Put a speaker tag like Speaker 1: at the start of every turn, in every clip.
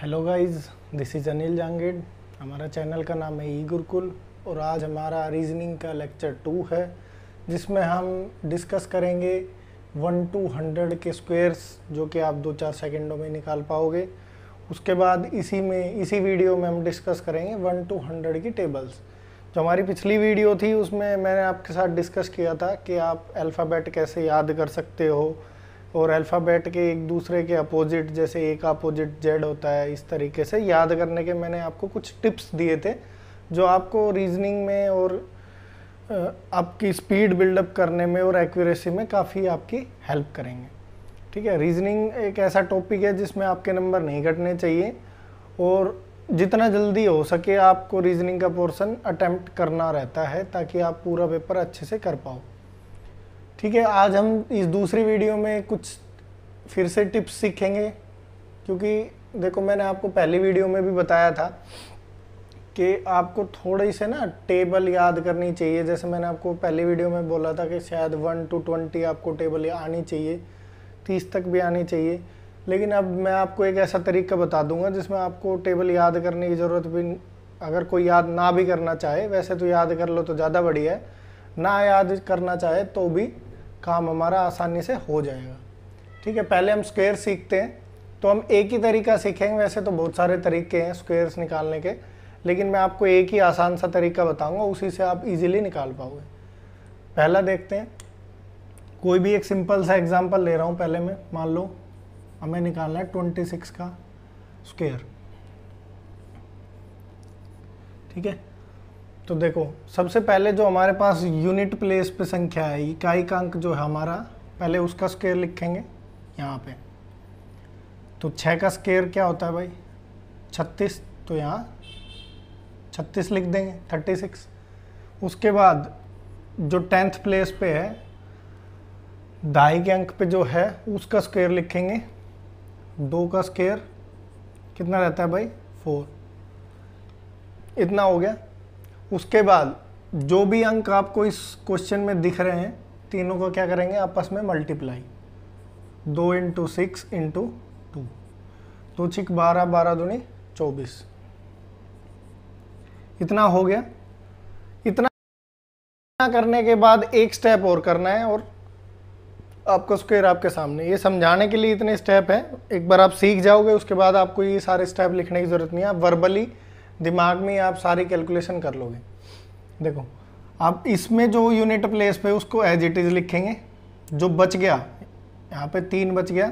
Speaker 1: hello guys this is Anil Jangid हमारा channel का नाम है ई गुरुकुल और आज हमारा रीजनिंग का लेक्चर टू है जिसमें हम डिस्कस करेंगे वन टू हंड्रेड के स्क्वेयर्स जो कि आप दो चार सेकंडों में निकाल पाओगे उसके बाद इसी में इसी वीडियो में हम डिस्कस करेंगे वन टू हंड्रेड की टेबल्स जो हमारी पिछली वीडियो थी उसमें मैंने आपके साथ डिस्कस किया था कि आप अल्फ़ाबेट कैसे याद कर सकते हो और अल्फ़ाबेट के एक दूसरे के अपोजिट जैसे एक अपोजिट जेड होता है इस तरीके से याद करने के मैंने आपको कुछ टिप्स दिए थे जो आपको रीजनिंग में और आपकी स्पीड बिल्डअप करने में और एक्यूरेसी में काफ़ी आपकी हेल्प करेंगे ठीक है रीजनिंग एक ऐसा टॉपिक है जिसमें आपके नंबर नहीं घटने चाहिए और जितना जल्दी हो सके आपको रीजनिंग का पोर्सन अटैम्प्ट करना रहता है ताकि आप पूरा पेपर अच्छे से कर पाओ ठीक है आज हम इस दूसरी वीडियो में कुछ फिर से टिप्स सीखेंगे क्योंकि देखो मैंने आपको पहली वीडियो में भी बताया था कि आपको थोड़ी से ना टेबल याद करनी चाहिए जैसे मैंने आपको पहली वीडियो में बोला था कि शायद वन टू ट्वेंटी आपको टेबल आनी चाहिए तीस तक भी आनी चाहिए लेकिन अब मैं आपको एक ऐसा तरीका बता दूंगा जिसमें आपको टेबल याद करने की ज़रूरत भी अगर कोई याद ना भी करना चाहे वैसे तो याद कर लो तो ज़्यादा बढ़िया है ना याद करना चाहे तो भी काम हमारा आसानी से हो जाएगा ठीक है पहले हम स्क्वेयर सीखते हैं तो हम एक ही तरीका सीखेंगे वैसे तो बहुत सारे तरीके हैं स्क्वेयर्स निकालने के लेकिन मैं आपको एक ही आसान सा तरीका बताऊंगा उसी से आप इजीली निकाल पाओगे पहला देखते हैं कोई भी एक सिंपल सा एग्जांपल ले रहा हूँ पहले मैं मान लो हमें निकालना है ट्वेंटी सिक्स का स्क्वेयर ठीक है तो देखो सबसे पहले जो हमारे पास यूनिट प्लेस पे संख्या है इकाई का अंक जो है हमारा पहले उसका स्केयर लिखेंगे यहाँ पे तो छः का स्केयर क्या होता है भाई छत्तीस तो यहाँ छत्तीस लिख देंगे थर्टी सिक्स उसके बाद जो टेंथ प्लेस पे है ढाई के अंक पे जो है उसका स्केयर लिखेंगे दो का स्केयर कितना रहता है भाई फोर इतना हो गया उसके बाद जो भी अंक आपको इस क्वेश्चन में दिख रहे हैं तीनों को क्या करेंगे आपस में मल्टीप्लाई दो इंटू सिक्स इंटू टू दो छिक बारह बारह दूनी चौबीस इतना हो गया इतना करने के बाद एक स्टेप और करना है और आपको स्क्वेयर आपके सामने ये समझाने के लिए इतने स्टेप हैं एक बार आप सीख जाओगे उसके बाद आपको ये सारे स्टेप लिखने की ज़रूरत नहीं है आप वर्बली दिमाग में आप सारी कैलकुलेशन कर लोगे देखो अब इसमें जो यूनिट प्लेस पे उसको एज इट इज़ लिखेंगे जो बच गया यहाँ पे तीन बच गया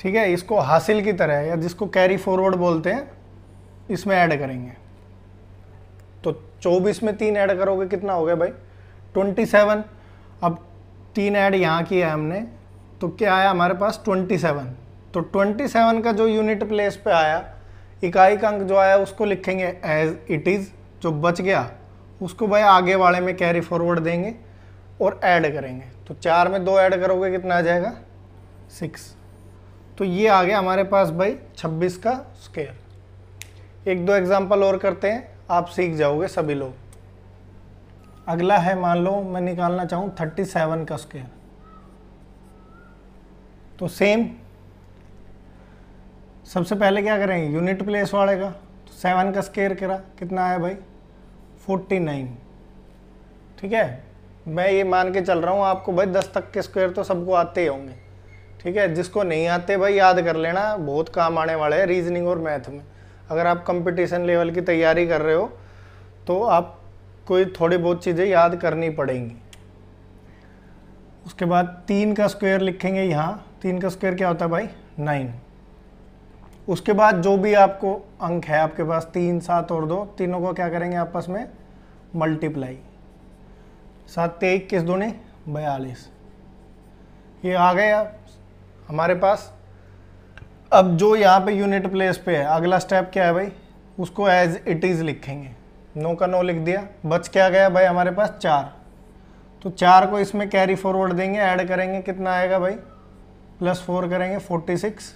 Speaker 1: ठीक है इसको हासिल की तरह या जिसको कैरी फॉरवर्ड बोलते हैं इसमें ऐड करेंगे तो 24 में तीन ऐड करोगे कितना हो गया भाई 27 अब तीन ऐड यहाँ किया है हमने तो क्या आया हमारे पास 27 तो 27 का जो यूनिट प्लेस पे आया इकाई का अंक जो आया उसको लिखेंगे एज इट इज़ जो बच गया उसको भाई आगे वाले में कैरी फॉरवर्ड देंगे और ऐड करेंगे तो चार में दो ऐड करोगे कितना आ जाएगा सिक्स तो ये आ गया हमारे पास भाई छब्बीस का स्केयर एक दो एग्जाम्पल और करते हैं आप सीख जाओगे सभी लोग अगला है मान लो मैं निकालना चाहूँ थर्टी सेवन का स्केयर तो सेम सबसे पहले क्या करेंगे यूनिट प्लेस वाले का तो सेवन का स्केयर करा कितना आया भाई फोर्टी नाइन ठीक है मैं ये मान के चल रहा हूँ आपको भाई दस तक के स्क्वेयर तो सबको आते ही होंगे ठीक है जिसको नहीं आते भाई याद कर लेना बहुत काम आने वाले हैं रीजनिंग और मैथ में अगर आप कंपटीशन लेवल की तैयारी कर रहे हो तो आप कोई थोड़ी बहुत चीज़ें याद करनी पड़ेंगी उसके बाद तीन का स्क्वेयर लिखेंगे यहाँ तीन का स्क्वेयर क्या होता है भाई नाइन उसके बाद जो भी आपको अंक है आपके पास तीन सात और दो तीनों को क्या करेंगे आपस में मल्टीप्लाई सात ते इक्कीस दूनी बयालीस ये आ गए आप हमारे पास अब जो यहाँ पे यूनिट प्लेस पे है अगला स्टेप क्या है भाई उसको एज इट इज़ लिखेंगे नो का नो लिख दिया बच क्या गया भाई हमारे पास चार तो चार को इसमें कैरी फॉरवर्ड देंगे ऐड करेंगे कितना आएगा भाई प्लस फोर करेंगे फोर्टी सिक्स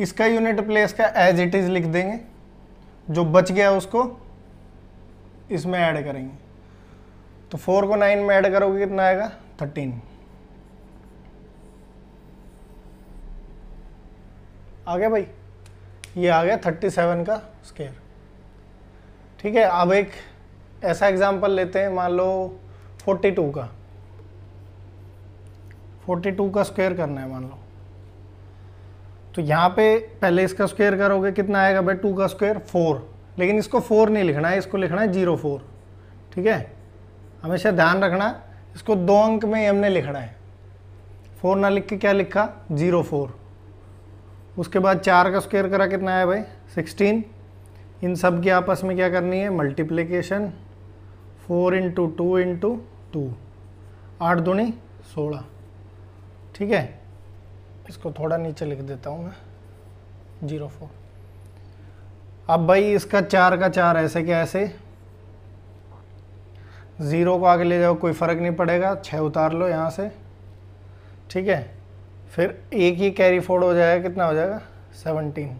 Speaker 1: इसका यूनिट प्लेस का एज इट इज़ लिख देंगे जो बच गया उसको इसमें ऐड करेंगे तो फोर को नाइन में ऐड करोगे कितना आएगा थर्टीन आ गया भाई ये आ गया थर्टी सेवन का स्केयर ठीक है अब एक ऐसा एग्जांपल लेते हैं मान लो फोर्टी टू का फोर्टी टू का स्क्वायर करना है मान लो तो यहाँ पे पहले इसका स्क्वेयर करोगे कितना आएगा भाई टू का स्क्वेयर फोर लेकिन इसको फोर नहीं लिखना है इसको लिखना है जीरो फोर ठीक है हमेशा ध्यान रखना इसको दो अंक में हमने लिखना है फोर ना लिख के क्या लिखा जीरो फोर उसके बाद चार का स्क्वेयर करा कितना आया भाई सिक्सटीन इन सब के आपस में क्या करनी है multiplication four into two into two आठ दूनी सोलह ठीक है इसको थोड़ा नीचे लिख देता हूँ मैं जीरो फोर अब भाई इसका चार का चार ऐसे क्या ऐसे ज़ीरो को आगे ले जाओ कोई फ़र्क नहीं पड़ेगा छः उतार लो यहाँ से ठीक है फिर एक ही कैरी फोर्ड हो जाएगा कितना हो जाएगा सेवनटीन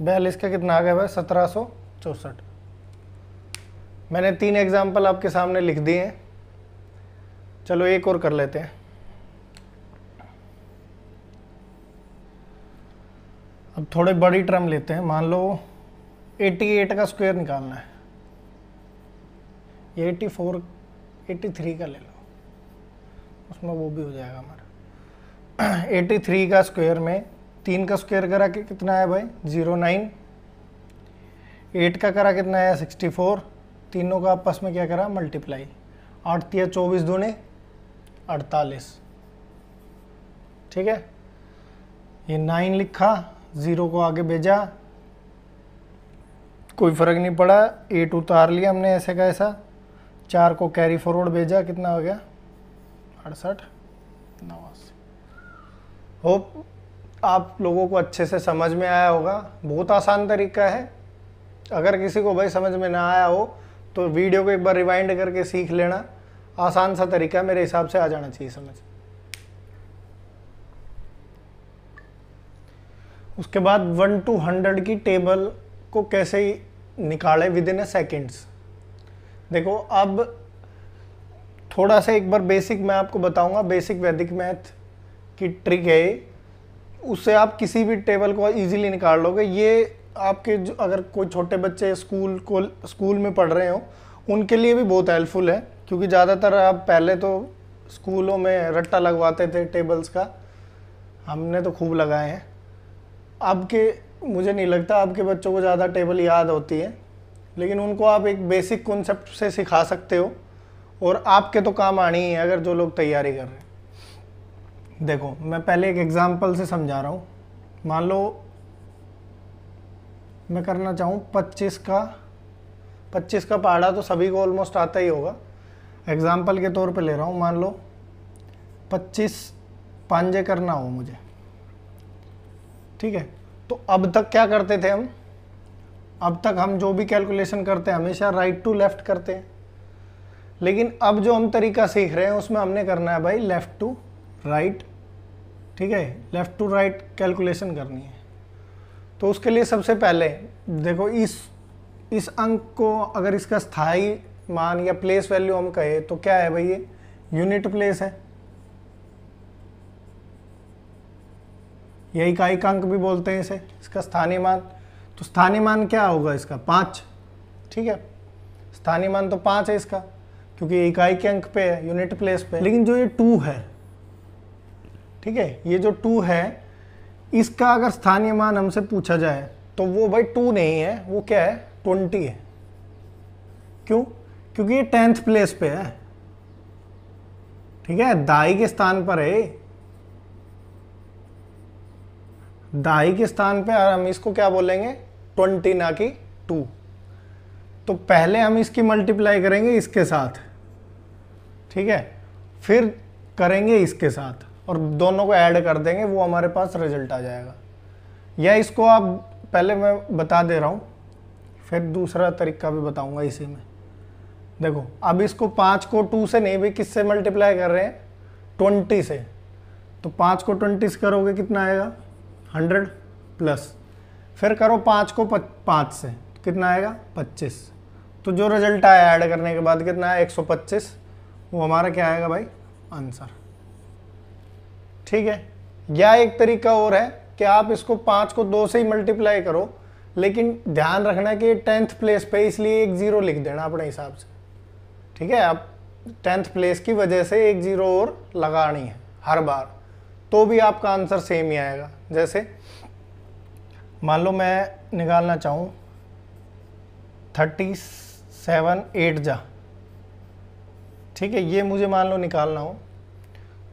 Speaker 1: बयालीस का कितना आ गया भाई सत्रह सौ चौंसठ मैंने तीन एग्जाम्पल आपके सामने लिख दिए हैं चलो एक और कर लेते हैं अब थोड़े बड़ी टर्म लेते हैं मान लो 88 का स्क्वायर निकालना है ये 84 83 का ले लो उसमें वो भी हो जाएगा हमारा 83 का स्क्वायर में तीन का स्क्वायर करा के कितना आया भाई ज़ीरो नाइन एट का करा कितना आया सिक्सटी फोर तीनों का आपस में क्या करा मल्टीप्लाई आठती है चौबीस दूने अड़तालीस ठीक है ये नाइन लिखा ज़ीरो को आगे भेजा कोई फ़र्क नहीं पड़ा एट उतार लिया हमने ऐसे का ऐसा चार को कैरी फॉरवर्ड भेजा कितना हो गया अड़सठ नवासी होप आप लोगों को अच्छे से समझ में आया होगा बहुत आसान तरीका है अगर किसी को भाई समझ में ना आया हो तो वीडियो को एक बार रिवाइंड करके सीख लेना आसान सा तरीका मेरे हिसाब से आ जाना चाहिए समझ उसके बाद वन टू हंड्रेड की टेबल को कैसे निकाले विद इन ए सेकेंड्स देखो अब थोड़ा सा एक बार बेसिक मैं आपको बताऊंगा बेसिक वैदिक मैथ की ट्रिक है उससे आप किसी भी टेबल को इजीली निकाल लोगे ये आपके जो अगर कोई छोटे बच्चे स्कूल को स्कूल में पढ़ रहे हो उनके लिए भी बहुत हेल्पफुल है क्योंकि ज़्यादातर आप पहले तो स्कूलों में रट्टा लगवाते थे टेबल्स का हमने तो खूब लगाए हैं आपके मुझे नहीं लगता आपके बच्चों को ज़्यादा टेबल याद होती है लेकिन उनको आप एक बेसिक कॉन्सेप्ट से सिखा सकते हो और आपके तो काम आनी ही है अगर जो लोग तैयारी कर रहे हैं देखो मैं पहले एक एग्ज़ाम्पल से समझा रहा हूँ मान लो मैं करना चाहूँ पच्चीस का पच्चीस का पहाड़ा तो सभी को ऑलमोस्ट आता ही होगा एग्ज़ाम्पल के तौर पे ले रहा हूँ मान लो पच्चीस पांजे करना हो मुझे ठीक है तो अब तक क्या करते थे हम अब तक हम जो भी कैलकुलेशन करते हैं हमेशा राइट टू लेफ्ट करते हैं लेकिन अब जो हम तरीका सीख रहे हैं उसमें हमने करना है भाई लेफ़्ट टू राइट ठीक है लेफ़्ट टू राइट कैलकुलेशन करनी है तो उसके लिए सबसे पहले देखो इस इस अंक को अगर इसका स्थाई मान या प्लेस वैल्यू हम कहें तो क्या है भाई ये यूनिट प्लेस है यही कायिक अंक भी बोलते हैं इसे इसका स्थानीय मान तो स्थानीय मान क्या होगा इसका पाँच ठीक है स्थानीय मान तो पाँच है इसका क्योंकि इकाई के अंक पे है यूनिट प्लेस पे लेकिन जो ये टू है ठीक है ये जो टू है इसका अगर स्थानीय मान हमसे पूछा जाए तो वो भाई टू नहीं है वो क्या है ट्वेंटी है क्यों क्योंकि ये टेंथ प्लेस पे है ठीक है दाई के स्थान पर है दाई के स्थान पे हम इसको क्या बोलेंगे ट्वेंटी ना कि टू तो पहले हम इसकी मल्टीप्लाई करेंगे इसके साथ ठीक है फिर करेंगे इसके साथ और दोनों को ऐड कर देंगे वो हमारे पास रिजल्ट आ जाएगा या इसको आप पहले मैं बता दे रहा हूँ फिर दूसरा तरीका भी बताऊँगा इसी में देखो अब इसको पाँच को टू से नहीं भी किससे मल्टीप्लाई कर रहे हैं ट्वेंटी से तो पाँच को ट्वेंटी से करोगे कितना आएगा हंड्रेड प्लस फिर करो पाँच को पाँच से तो कितना आएगा पच्चीस तो जो रिजल्ट आया ऐड करने के बाद कितना है एक सौ पच्चीस वो हमारा क्या आएगा भाई आंसर ठीक है या एक तरीका और है कि आप इसको पाँच को दो से ही मल्टीप्लाई करो लेकिन ध्यान रखना कि टेंथ प्लेस पे इसलिए एक ज़ीरो लिख देना अपने हिसाब से ठीक है आप टेंथ प्लेस की वजह से एक ज़ीरो और लगानी है हर बार तो भी आपका आंसर सेम ही आएगा जैसे मान लो मैं निकालना चाहूँ थर्टी सेवन एट जा ठीक है ये मुझे मान लो निकालना हो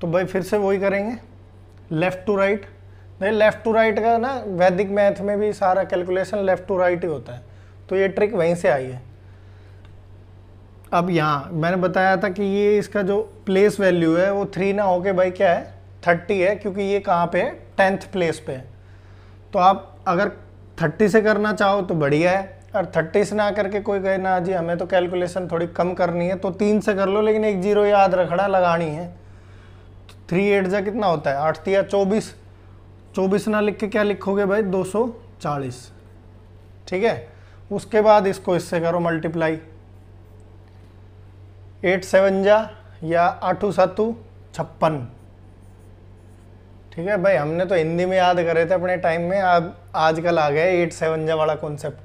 Speaker 1: तो भाई फिर से वही करेंगे लेफ़्ट टू राइट नहीं लेफ़्ट टू राइट का ना वैदिक मैथ में भी सारा कैलकुलेशन लेफ़्ट टू राइट ही होता है तो ये ट्रिक वहीं से आई है अब यहाँ मैंने बताया था कि ये इसका जो प्लेस वैल्यू है वो थ्री ना होके भाई क्या है थर्टी है क्योंकि ये कहाँ पे है टेंथ प्लेस पे है तो आप अगर थर्टी से करना चाहो तो बढ़िया है और थर्टी से ना करके कोई कहे ना जी हमें तो कैलकुलेशन थोड़ी कम करनी है तो तीन से कर लो लेकिन एक जीरो याद रखना लगानी है थ्री एट जा कितना होता है आठ या चौबीस चौबीस ना लिख के क्या लिखोगे भाई दो सौ चालीस ठीक है उसके बाद इसको इससे करो मल्टीप्लाई एट सेवन जा या आठू सातू छप्पन ठीक है भाई हमने तो हिंदी में याद करे थे अपने टाइम में अब आजकल आ गया एट सेवन जा वाला कॉन्सेप्ट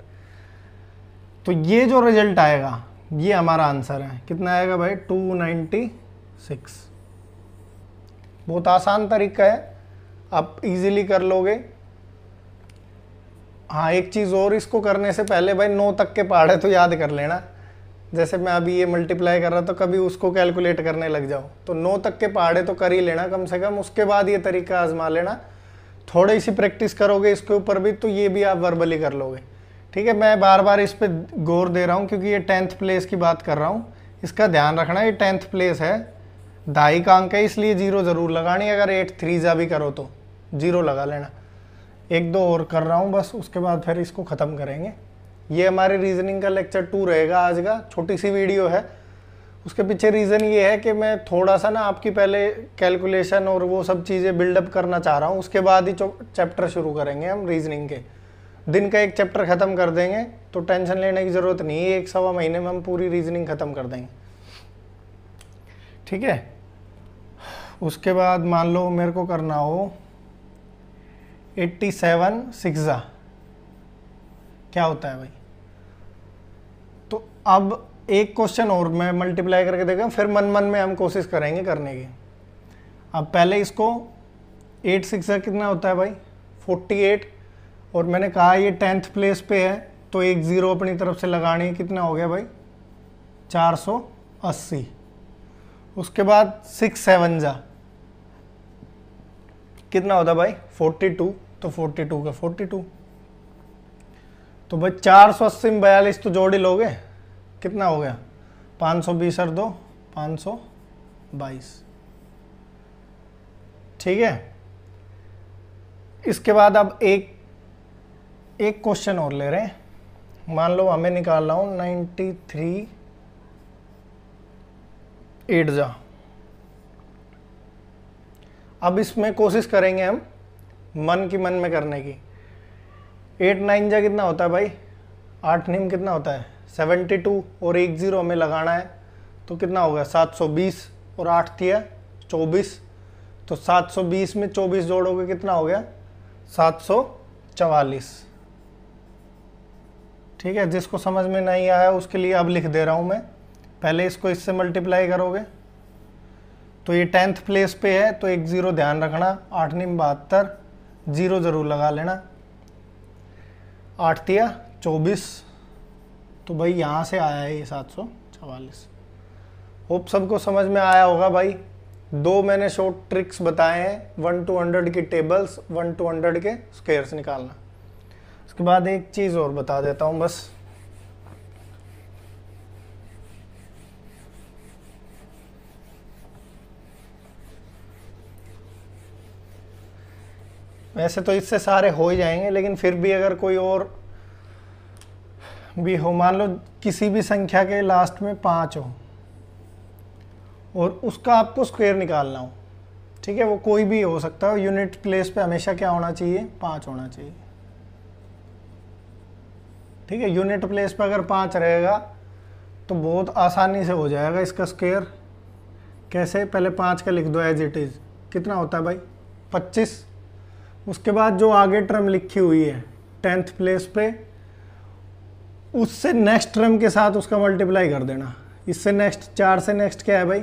Speaker 1: तो ये जो रिजल्ट आएगा ये हमारा आंसर है कितना आएगा भाई टू नाइन्टी सिक्स बहुत आसान तरीका है आप इजीली कर लोगे हाँ एक चीज़ और इसको करने से पहले भाई नौ तक के है तो याद कर लेना जैसे मैं अभी ये मल्टीप्लाई कर रहा तो कभी उसको कैलकुलेट करने लग जाऊँ तो नौ तक के पहाड़े तो कर ही लेना कम से कम उसके बाद ये तरीका आजमा लेना थोड़ी सी प्रैक्टिस करोगे इसके ऊपर भी तो ये भी आप वर्बली कर लोगे ठीक है मैं बार बार इस पर गौर दे रहा हूँ क्योंकि ये टेंथ प्लेस की बात कर रहा हूँ इसका ध्यान रखना ये टेंथ प्लेस है ढाई का अंक है इसलिए जीरो ज़रूर लगानी अगर एट थ्री जा भी करो तो जीरो लगा लेना एक दो और कर रहा हूँ बस उसके बाद फिर इसको ख़त्म करेंगे ये हमारे रीजनिंग का लेक्चर टू रहेगा आज का छोटी सी वीडियो है उसके पीछे रीज़न ये है कि मैं थोड़ा सा ना आपकी पहले कैलकुलेशन और वो सब चीज़ें बिल्डअप करना चाह रहा हूँ उसके बाद ही चैप्टर शुरू करेंगे हम रीजनिंग के दिन का एक चैप्टर ख़त्म कर देंगे तो टेंशन लेने की ज़रूरत नहीं है एक सवा महीने में हम पूरी रीजनिंग ख़त्म कर देंगे ठीक है उसके बाद मान लो मेरे को करना हो एट्टी सेवन सिक्सा क्या होता है भाई अब एक क्वेश्चन और मैं मल्टीप्लाई करके देखा फिर मन मन में हम कोशिश करेंगे करने की अब पहले इसको एट सिक्स कितना होता है भाई फोर्टी एट और मैंने कहा ये टेंथ प्लेस पे है तो एक ज़ीरो अपनी तरफ से लगाने कितना हो गया भाई चार सौ अस्सी उसके बाद सिक्स सेवन जा कितना होता भाई फोर्टी टू तो फोर्टी टू का फोर्टी टू तो भाई चार सौ अस्सी में बयालीस तो जोड़ ही लोगे कितना हो गया पाँच सौ बीस और दो पाँच सौ बाईस ठीक है इसके बाद अब एक एक क्वेश्चन और ले रहे हैं मान लो हमें निकाल रहा हूँ नाइन्टी थ्री एट जा अब इसमें कोशिश करेंगे हम मन की मन में करने की एट नाइन जा कितना होता है भाई आठ नीम कितना होता है 72 और एक ज़ीरो हमें लगाना है तो कितना होगा 720 और आठ दिया 24 तो 720 में 24 जोड़ोगे कितना हो गया 744 ठीक है जिसको समझ में नहीं आया उसके लिए अब लिख दे रहा हूँ मैं पहले इसको इससे मल्टीप्लाई करोगे तो ये टेंथ प्लेस पे है तो एक ज़ीरो ध्यान रखना आठ निम बहत्तर ज़ीरो ज़रूर लगा लेना आठ दिया चौबीस तो भाई यहाँ से आया है ये सात सौ चवालीस होप सबको समझ में आया होगा भाई दो मैंने शॉर्ट ट्रिक्स बताए हैं वन टू हंड्रेड की टेबल्स वन टू हंड्रेड के स्क्वेयर्स निकालना उसके बाद एक चीज़ और बता देता हूँ बस वैसे तो इससे सारे हो ही जाएंगे लेकिन फिर भी अगर कोई और भी हो मान लो किसी भी संख्या के लास्ट में पाँच हो और उसका आपको स्क्वायर निकालना हो ठीक है वो कोई भी हो सकता है यूनिट प्लेस पे हमेशा क्या होना चाहिए पाँच होना चाहिए ठीक है यूनिट प्लेस पे अगर पाँच रहेगा तो बहुत आसानी से हो जाएगा इसका स्क्वायर कैसे पहले पाँच का लिख दो एज इट इज़ कितना होता है भाई पच्चीस उसके बाद जो आगे टर्म लिखी हुई है टेंथ प्लेस पे उससे नेक्स्ट टर्म के साथ उसका मल्टीप्लाई कर देना इससे नेक्स्ट चार से नेक्स्ट क्या है भाई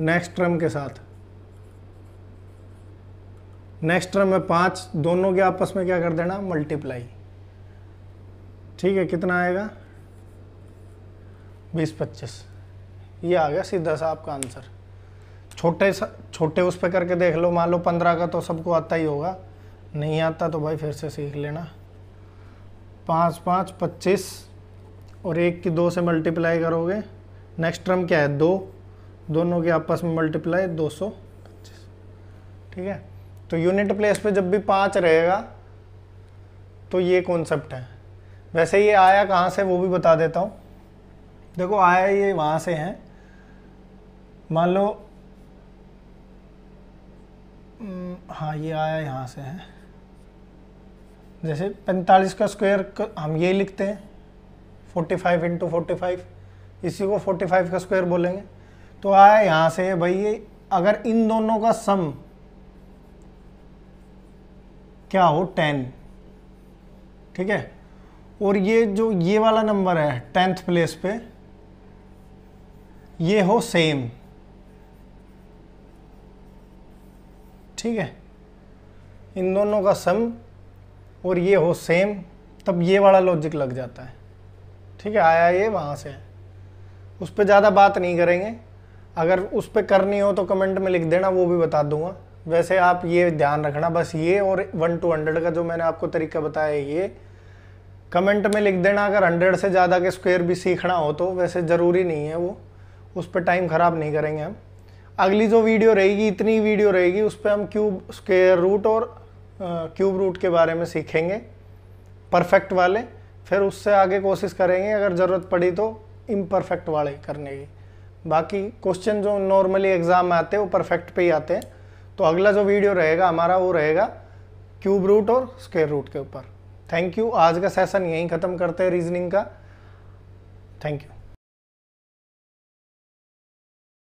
Speaker 1: नेक्स्ट टर्म के साथ नेक्स्ट टर्म में पाँच दोनों के आपस में क्या कर देना मल्टीप्लाई ठीक है कितना आएगा बीस पच्चीस ये आ गया सीधा सा आपका आंसर छोटे सा छोटे उस पर करके देख लो मान लो पंद्रह का तो सबको आता ही होगा नहीं आता तो भाई फिर से सीख लेना पाँच पाँच पच्चीस और एक की दो से मल्टीप्लाई करोगे नेक्स्ट टर्म क्या है दो दोनों के आपस में मल्टीप्लाई दो सौ पच्चीस ठीक है तो यूनिट प्लेस पे जब भी पाँच रहेगा तो ये कॉन्सेप्ट है वैसे ये आया कहाँ से वो भी बता देता हूँ देखो आया ये वहाँ से है मान लो हम्म, हाँ ये आया यहाँ से है जैसे 45 का स्क्वायर हम ये लिखते हैं 45 फाइव इंटू फोर्टी इसी को 45 का स्क्वायर बोलेंगे तो आया यहाँ से भाई ये अगर इन दोनों का सम क्या हो 10 ठीक है और ये जो ये वाला नंबर है टेंथ प्लेस पे ये हो सेम ठीक है इन दोनों का सम और ये हो सेम तब ये वाला लॉजिक लग जाता है ठीक है आया ये वहाँ से उस पर ज़्यादा बात नहीं करेंगे अगर उस पर करनी हो तो कमेंट में लिख देना वो भी बता दूंगा वैसे आप ये ध्यान रखना बस ये और वन टू हंड्रेड का जो मैंने आपको तरीका बताया ये कमेंट में लिख देना अगर हंड्रेड से ज़्यादा के स्क्वायर भी सीखना हो तो वैसे ज़रूरी नहीं है वो उस पर टाइम ख़राब नहीं करेंगे हम अगली जो वीडियो रहेगी इतनी वीडियो रहेगी उस पर हम क्यूब स्क्वेयर रूट और क्यूब रूट के बारे में सीखेंगे परफेक्ट वाले फिर उससे आगे कोशिश करेंगे अगर ज़रूरत पड़ी तो इम्परफेक्ट वाले करने की बाकी क्वेश्चन जो नॉर्मली एग्ज़ाम में आते हैं वो परफेक्ट पे ही आते हैं तो अगला जो वीडियो रहेगा हमारा वो रहेगा क्यूब रूट और स्क्वेयर रूट के ऊपर थैंक यू आज का सेशन यहीं ख़त्म करते हैं रीजनिंग का थैंक यू